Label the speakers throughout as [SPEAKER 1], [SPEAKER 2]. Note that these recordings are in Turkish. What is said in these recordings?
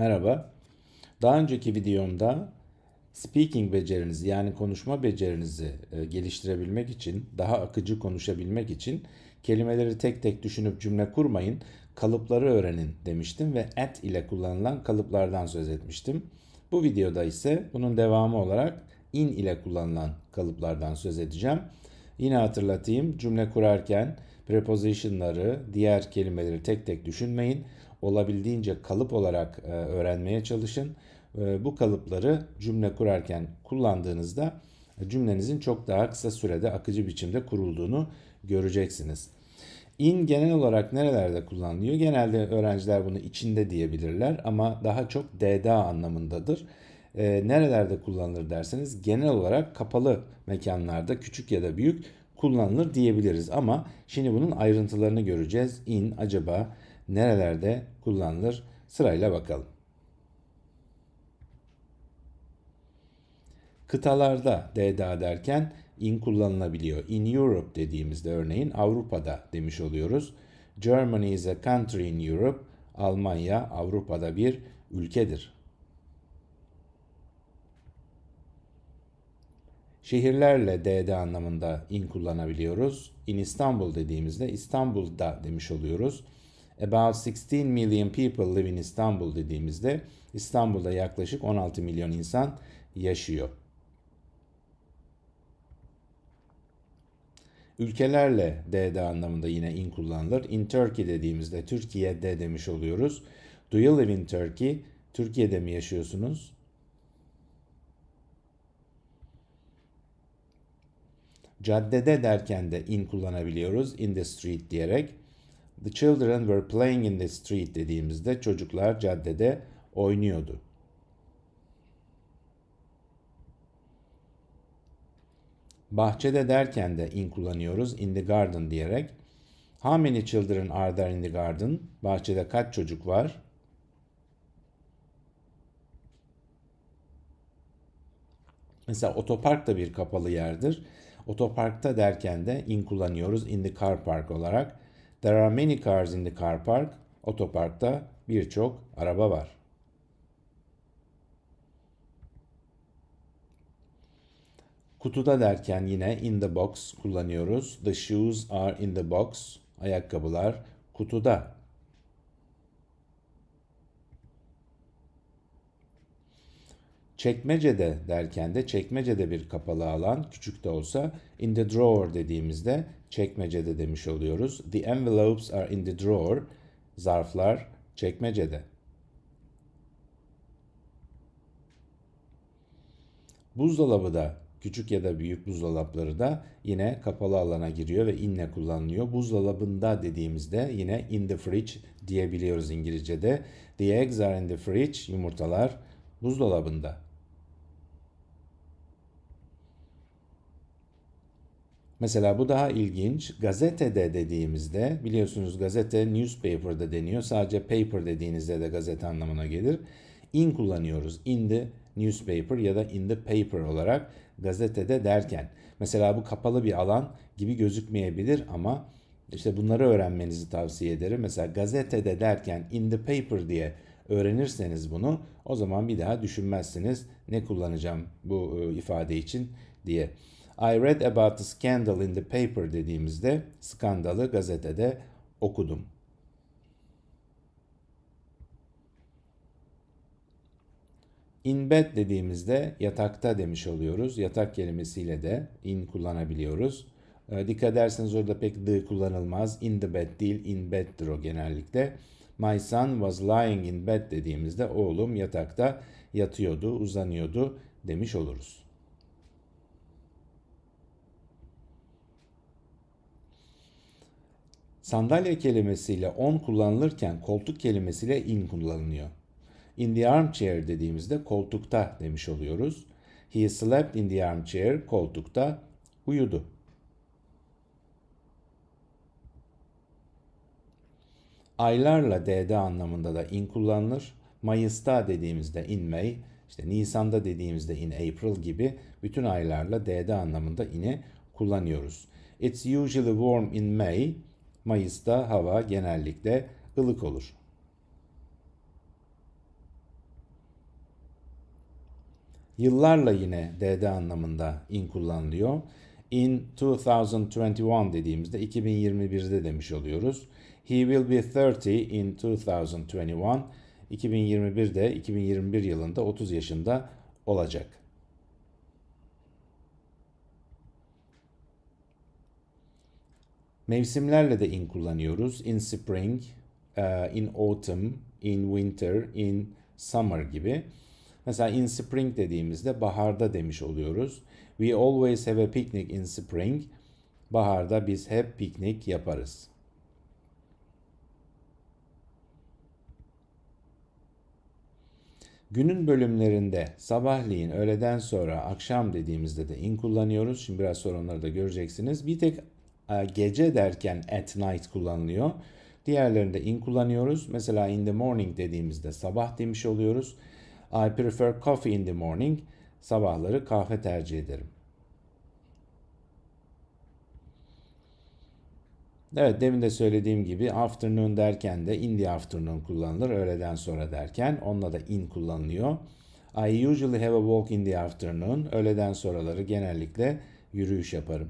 [SPEAKER 1] Merhaba. Daha önceki videomda speaking becerinizi yani konuşma becerinizi e, geliştirebilmek için, daha akıcı konuşabilmek için kelimeleri tek tek düşünüp cümle kurmayın, kalıpları öğrenin demiştim ve at ile kullanılan kalıplardan söz etmiştim. Bu videoda ise bunun devamı olarak in ile kullanılan kalıplardan söz edeceğim. Yine hatırlatayım cümle kurarken prepositionları, diğer kelimeleri tek tek düşünmeyin olabildiğince kalıp olarak e, öğrenmeye çalışın. E, bu kalıpları cümle kurarken kullandığınızda e, cümlenizin çok daha kısa sürede akıcı biçimde kurulduğunu göreceksiniz. In genel olarak nerelerde kullanılıyor? Genelde öğrenciler bunu içinde diyebilirler ama daha çok DDA anlamındadır. E, nerelerde kullanılır derseniz genel olarak kapalı mekanlarda küçük ya da büyük kullanılır diyebiliriz. Ama şimdi bunun ayrıntılarını göreceğiz. In acaba nerelerde kullanılır? Sırayla bakalım. Kıtalarda DDA derken in kullanılabiliyor. In Europe dediğimizde örneğin Avrupa'da demiş oluyoruz. Germany is a country in Europe. Almanya Avrupa'da bir ülkedir. Şehirlerle DD anlamında in kullanabiliyoruz. In İstanbul dediğimizde İstanbul'da demiş oluyoruz about 16 million people live in Istanbul dediğimizde İstanbul'da yaklaşık 16 milyon insan yaşıyor. Ülkelerle DD anlamında yine in kullanılır. In Turkey dediğimizde Türkiye'de demiş oluyoruz. Do you live in Turkey? Türkiye'de mi yaşıyorsunuz? Caddede derken de in kullanabiliyoruz. In the street diyerek. The children were playing in the street dediğimizde çocuklar caddede oynuyordu. Bahçede derken de in kullanıyoruz. In the garden diyerek. How many children are there in the garden? Bahçede kaç çocuk var? Mesela otopark da bir kapalı yerdir. Otoparkta derken de in kullanıyoruz. In the car park olarak. There are many cars in the car park. Otoparkta birçok araba var. Kutuda derken yine in the box kullanıyoruz. The shoes are in the box. Ayakkabılar kutuda. Çekmecede derken de çekmecede bir kapalı alan küçük de olsa in the drawer dediğimizde çekmecede demiş oluyoruz. The envelopes are in the drawer. Zarflar çekmecede. Buzdolabı da küçük ya da büyük buzdolapları da yine kapalı alana giriyor ve inle kullanılıyor. Buzdolabında dediğimizde yine in the fridge diyebiliyoruz İngilizce'de. The eggs are in the fridge. Yumurtalar buzdolabında. Mesela bu daha ilginç. Gazetede dediğimizde biliyorsunuz gazete newspaper da deniyor. Sadece paper dediğinizde de gazete anlamına gelir. In kullanıyoruz. In the newspaper ya da in the paper olarak gazetede derken. Mesela bu kapalı bir alan gibi gözükmeyebilir ama işte bunları öğrenmenizi tavsiye ederim. Mesela gazetede derken in the paper diye öğrenirseniz bunu o zaman bir daha düşünmezsiniz ne kullanacağım bu ıı, ifade için diye. I read about the scandal in the paper dediğimizde skandalı gazetede okudum. In bed dediğimizde yatakta demiş oluyoruz. Yatak kelimesiyle de in kullanabiliyoruz. Ee, dikkat ederseniz orada pek the kullanılmaz. In the bed değil in bed'dir o genellikle. My son was lying in bed dediğimizde oğlum yatakta yatıyordu, uzanıyordu demiş oluruz. Sandalye kelimesiyle on kullanılırken koltuk kelimesiyle in kullanılıyor. In the armchair dediğimizde koltukta demiş oluyoruz. He slept in the armchair, koltukta uyudu. Aylarla DD anlamında da in kullanılır. Mayıs'ta dediğimizde in May, işte Nisan'da dediğimizde in April gibi bütün aylarla DD anlamında in'i kullanıyoruz. It's usually warm in May. Mayıs'ta hava genellikle ılık olur. Yıllarla yine DD anlamında in kullanılıyor. In 2021 dediğimizde 2021'de demiş oluyoruz. He will be 30 in 2021. 2021'de 2021 yılında 30 yaşında olacak. Mevsimlerle de in kullanıyoruz. In spring, e, in autumn, in winter, in summer gibi. Mesela in spring dediğimizde baharda demiş oluyoruz. We always have a picnic in spring. Baharda biz hep piknik yaparız. Günün bölümlerinde sabahleyin, öğleden sonra, akşam dediğimizde de in kullanıyoruz. Şimdi biraz sonra onları da göreceksiniz. Bir tek ee, gece derken at night kullanılıyor. Diğerlerinde in kullanıyoruz. Mesela in the morning dediğimizde sabah demiş oluyoruz. I prefer coffee in the morning. Sabahları kahve tercih ederim. Evet demin de söylediğim gibi afternoon derken de in the afternoon kullanılır. Öğleden sonra derken onunla da in kullanılıyor. I usually have a walk in the afternoon. Öğleden sonraları genellikle yürüyüş yaparım.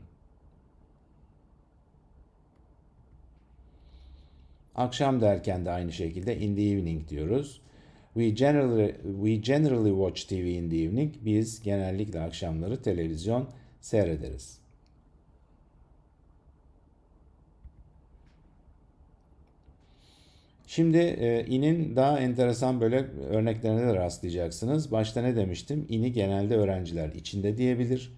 [SPEAKER 1] Akşam derken de aynı şekilde in the evening diyoruz. We generally, we generally watch TV in the evening. Biz genellikle akşamları televizyon seyrederiz. Şimdi e, inin daha enteresan böyle örneklerine de rastlayacaksınız. Başta ne demiştim? İni genelde öğrenciler içinde diyebilir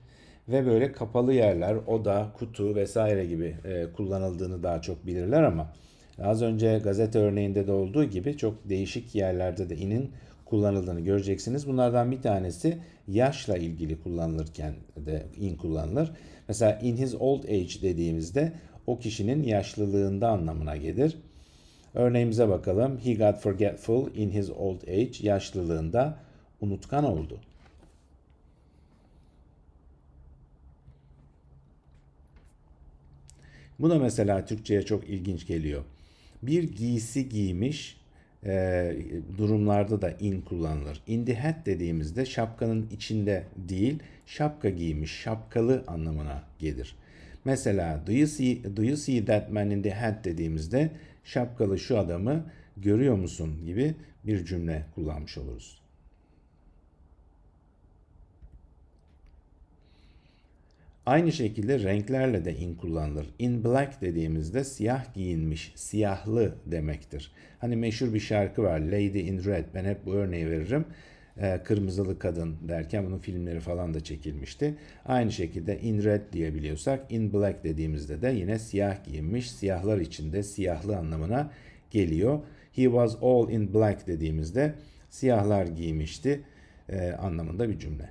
[SPEAKER 1] ve böyle kapalı yerler, oda, kutu vesaire gibi e, kullanıldığını daha çok bilirler ama Az önce gazete örneğinde de olduğu gibi çok değişik yerlerde de inin kullanıldığını göreceksiniz. Bunlardan bir tanesi yaşla ilgili kullanılırken de in kullanılır. Mesela in his old age dediğimizde o kişinin yaşlılığında anlamına gelir. Örneğimize bakalım. He got forgetful in his old age. Yaşlılığında unutkan oldu. Bu da mesela Türkçe'ye çok ilginç geliyor bir giysi giymiş e, durumlarda da in kullanılır. In the hat dediğimizde şapkanın içinde değil şapka giymiş, şapkalı anlamına gelir. Mesela do you see, do you see that man in the hat dediğimizde şapkalı şu adamı görüyor musun gibi bir cümle kullanmış oluruz. Aynı şekilde renklerle de in kullanılır. In black dediğimizde siyah giyinmiş, siyahlı demektir. Hani meşhur bir şarkı var Lady in Red. Ben hep bu örneği veririm. Ee, kırmızılı kadın derken bunun filmleri falan da çekilmişti. Aynı şekilde in red diyebiliyorsak in black dediğimizde de yine siyah giyinmiş, siyahlar içinde siyahlı anlamına geliyor. He was all in black dediğimizde siyahlar giymişti e, anlamında bir cümle.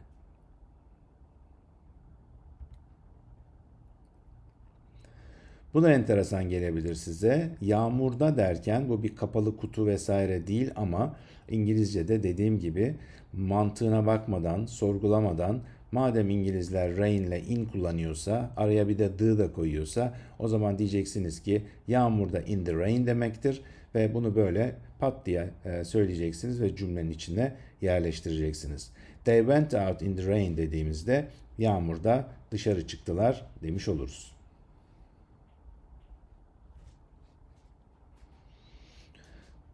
[SPEAKER 1] Bu da enteresan gelebilir size. Yağmurda derken bu bir kapalı kutu vesaire değil ama İngilizce'de dediğim gibi mantığına bakmadan, sorgulamadan madem İngilizler rain ile in kullanıyorsa, araya bir de the da koyuyorsa o zaman diyeceksiniz ki yağmurda in the rain demektir ve bunu böyle pat diye e, söyleyeceksiniz ve cümlenin içine yerleştireceksiniz. They went out in the rain dediğimizde yağmurda dışarı çıktılar demiş oluruz.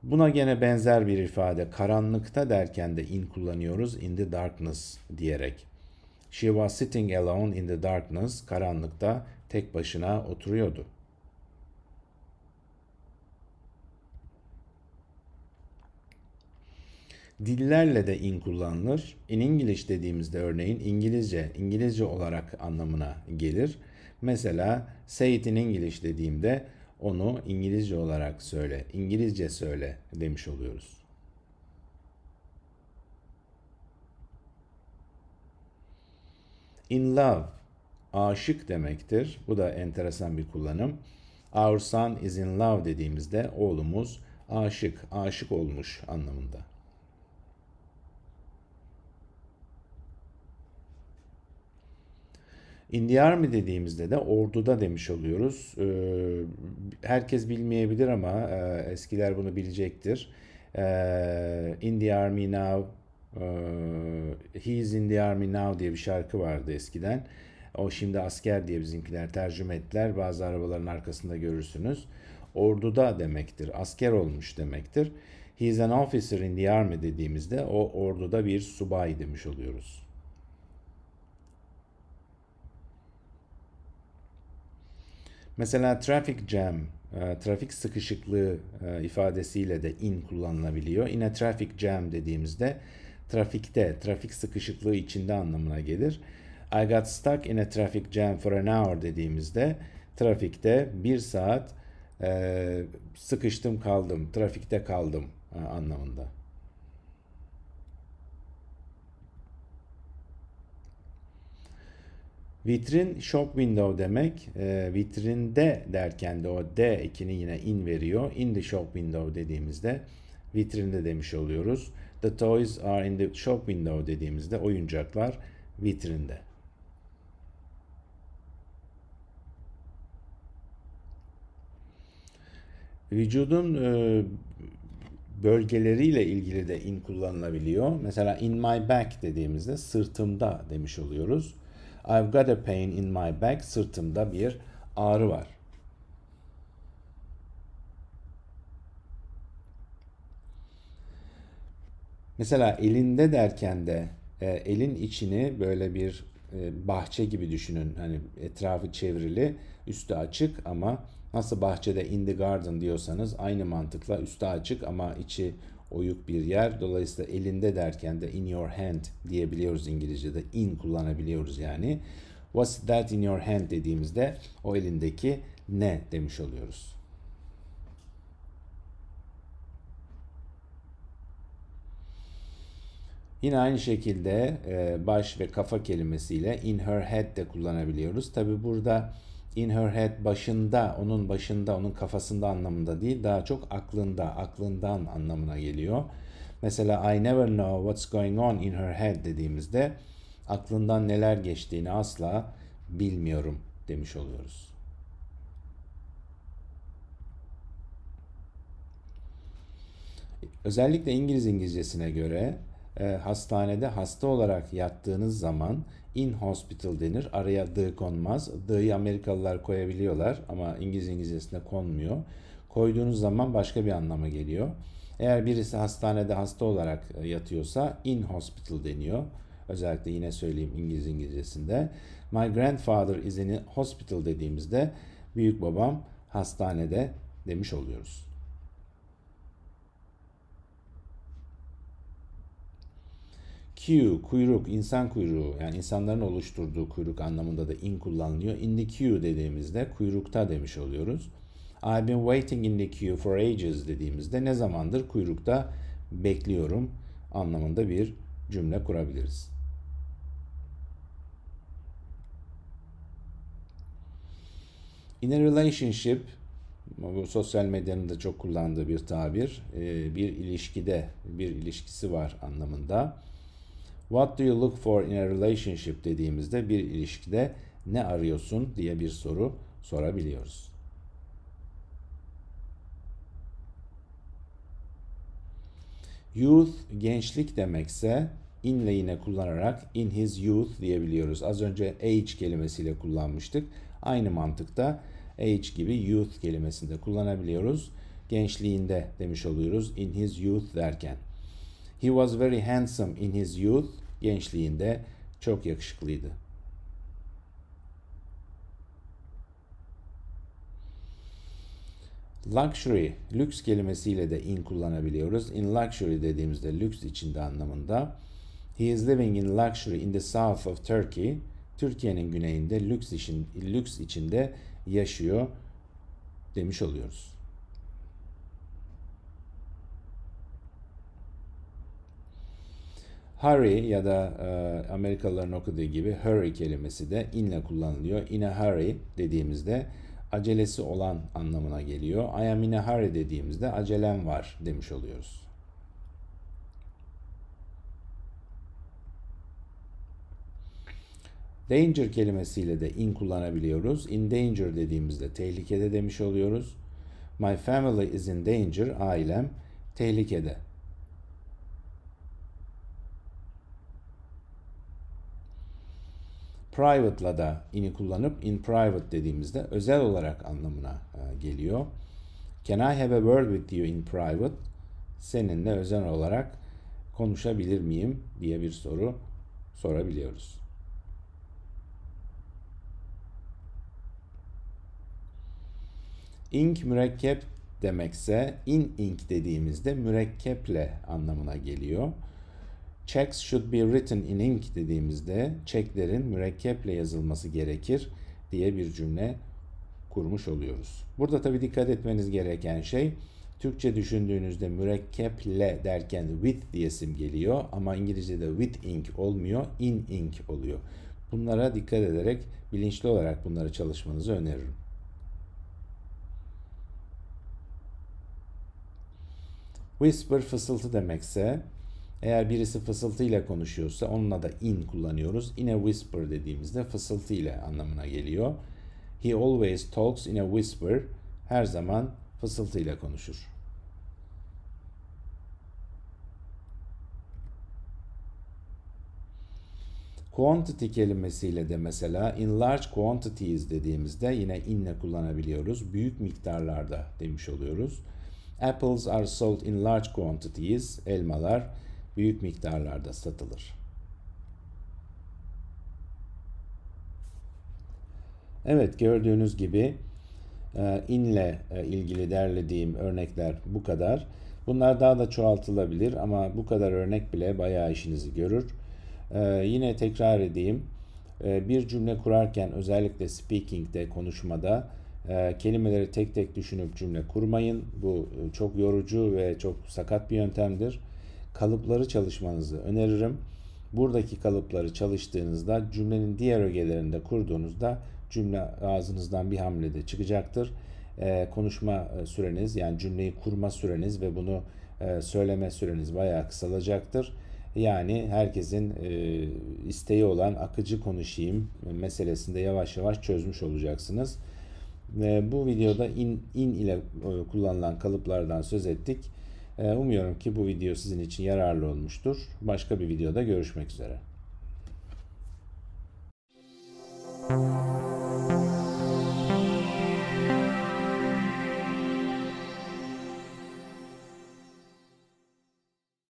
[SPEAKER 1] Buna gene benzer bir ifade karanlıkta derken de in kullanıyoruz in the darkness diyerek. She was sitting alone in the darkness karanlıkta tek başına oturuyordu. Dillerle de in kullanılır. In English dediğimizde örneğin İngilizce, İngilizce olarak anlamına gelir. Mesela say it in English dediğimde onu İngilizce olarak söyle, İngilizce söyle demiş oluyoruz. In love aşık demektir. Bu da enteresan bir kullanım. Our son is in love dediğimizde oğlumuz aşık, aşık olmuş anlamında. Army dediğimizde de orduda demiş oluyoruz. E, herkes bilmeyebilir ama e, eskiler bunu bilecektir. E, in the Army Now, e, He is in the Army Now diye bir şarkı vardı eskiden. O şimdi asker diye bizimkiler tercüme ettiler. Bazı arabaların arkasında görürsünüz. Orduda demektir. Asker olmuş demektir. He is an officer in the army dediğimizde o orduda bir subay demiş oluyoruz. Mesela traffic jam, e, trafik sıkışıklığı e, ifadesiyle de in kullanılabiliyor. Yine traffic jam dediğimizde trafikte, trafik sıkışıklığı içinde anlamına gelir. I got stuck in a traffic jam for an hour dediğimizde trafikte bir saat e, sıkıştım kaldım, trafikte kaldım anlamında. Vitrin shop window demek. E, vitrinde derken de o D ekini yine in veriyor. In the shop window dediğimizde vitrinde demiş oluyoruz. The toys are in the shop window dediğimizde oyuncaklar vitrinde. Vücudun e, bölgeleriyle ilgili de in kullanılabiliyor. Mesela in my back dediğimizde sırtımda demiş oluyoruz. I've got a pain in my back. Sırtımda bir ağrı var. Mesela elinde derken de e, elin içini böyle bir e, bahçe gibi düşünün. Hani etrafı çevrili, üstü açık ama nasıl bahçede in the garden diyorsanız aynı mantıkla üstü açık ama içi oyuk bir yer. Dolayısıyla elinde derken de in your hand diyebiliyoruz İngilizce'de. In kullanabiliyoruz yani. What's that in your hand dediğimizde o elindeki ne demiş oluyoruz. Yine aynı şekilde e, baş ve kafa kelimesiyle in her head de kullanabiliyoruz. Tabi burada in her head başında, onun başında, onun kafasında anlamında değil, daha çok aklında, aklından anlamına geliyor. Mesela I never know what's going on in her head dediğimizde aklından neler geçtiğini asla bilmiyorum demiş oluyoruz. Özellikle İngiliz İngilizcesine göre e, hastanede hasta olarak yattığınız zaman in hospital denir. Araya the konmaz. The'yi Amerikalılar koyabiliyorlar ama İngiliz İngilizcesinde konmuyor. Koyduğunuz zaman başka bir anlama geliyor. Eğer birisi hastanede hasta olarak e, yatıyorsa in hospital deniyor. Özellikle yine söyleyeyim İngiliz İngilizcesinde. My grandfather is in hospital dediğimizde büyük babam hastanede demiş oluyoruz. Q kuyruk, insan kuyruğu yani insanların oluşturduğu kuyruk anlamında da in kullanılıyor. In the queue dediğimizde kuyrukta demiş oluyoruz. I've been waiting in the queue for ages dediğimizde ne zamandır kuyrukta bekliyorum anlamında bir cümle kurabiliriz. In a relationship bu sosyal medyanın da çok kullandığı bir tabir. E, bir ilişkide bir ilişkisi var anlamında. What do you look for in a relationship dediğimizde bir ilişkide ne arıyorsun diye bir soru sorabiliyoruz. Youth gençlik demekse inleyine kullanarak in his youth diyebiliyoruz. Az önce age kelimesiyle kullanmıştık. Aynı mantıkta age gibi youth kelimesinde kullanabiliyoruz. Gençliğinde demiş oluyoruz in his youth derken. He was very handsome in his youth. Gençliğinde çok yakışıklıydı. Luxury, lüks kelimesiyle de in kullanabiliyoruz. In luxury dediğimizde lüks içinde anlamında. He is living in luxury in the south of Turkey. Türkiye'nin güneyinde lüks, için, lüks içinde yaşıyor demiş oluyoruz. Hurry ya da e, Amerikalıların okuduğu gibi hurry kelimesi de inle kullanılıyor. In a hurry dediğimizde acelesi olan anlamına geliyor. I am in a hurry dediğimizde acelem var demiş oluyoruz. Danger kelimesiyle de in kullanabiliyoruz. In danger dediğimizde tehlikede demiş oluyoruz. My family is in danger. Ailem tehlikede. private'la da in'i kullanıp in private dediğimizde özel olarak anlamına e, geliyor. Can I have a word with you in private? Seninle özel olarak konuşabilir miyim diye bir soru sorabiliyoruz. Ink mürekkep demekse in ink dediğimizde mürekkeple anlamına geliyor. Checks should be written in ink dediğimizde çeklerin mürekkeple yazılması gerekir diye bir cümle kurmuş oluyoruz. Burada tabii dikkat etmeniz gereken şey Türkçe düşündüğünüzde mürekkeple derken with diye isim geliyor ama İngilizce'de with ink olmuyor, in ink oluyor. Bunlara dikkat ederek bilinçli olarak bunları çalışmanızı öneririm. Whisper fısıltı demekse eğer birisi fısıltıyla konuşuyorsa onunla da in kullanıyoruz. In a whisper dediğimizde fısıltı ile anlamına geliyor. He always talks in a whisper. Her zaman fısıltıyla konuşur. Quantity kelimesiyle de mesela in large quantities dediğimizde yine inle kullanabiliyoruz. Büyük miktarlarda demiş oluyoruz. Apples are sold in large quantities. Elmalar büyük miktarlarda satılır. Evet gördüğünüz gibi e, inle e, ilgili derlediğim örnekler bu kadar. Bunlar daha da çoğaltılabilir ama bu kadar örnek bile bayağı işinizi görür. E, yine tekrar edeyim. Bir cümle kurarken özellikle speaking'de konuşmada kelimeleri tek tek düşünüp cümle kurmayın. Bu çok yorucu ve çok sakat bir yöntemdir kalıpları çalışmanızı öneririm. Buradaki kalıpları çalıştığınızda cümlenin diğer ögelerinde kurduğunuzda cümle ağzınızdan bir hamlede çıkacaktır. Ee, e, konuşma süreniz yani cümleyi kurma süreniz ve bunu e, söyleme süreniz bayağı kısalacaktır. Yani herkesin e, isteği olan akıcı konuşayım meselesinde yavaş yavaş çözmüş olacaksınız. E, bu videoda in, in ile e, kullanılan kalıplardan söz ettik. Ee, umuyorum ki bu video sizin için yararlı olmuştur. Başka bir videoda görüşmek üzere. Thank you.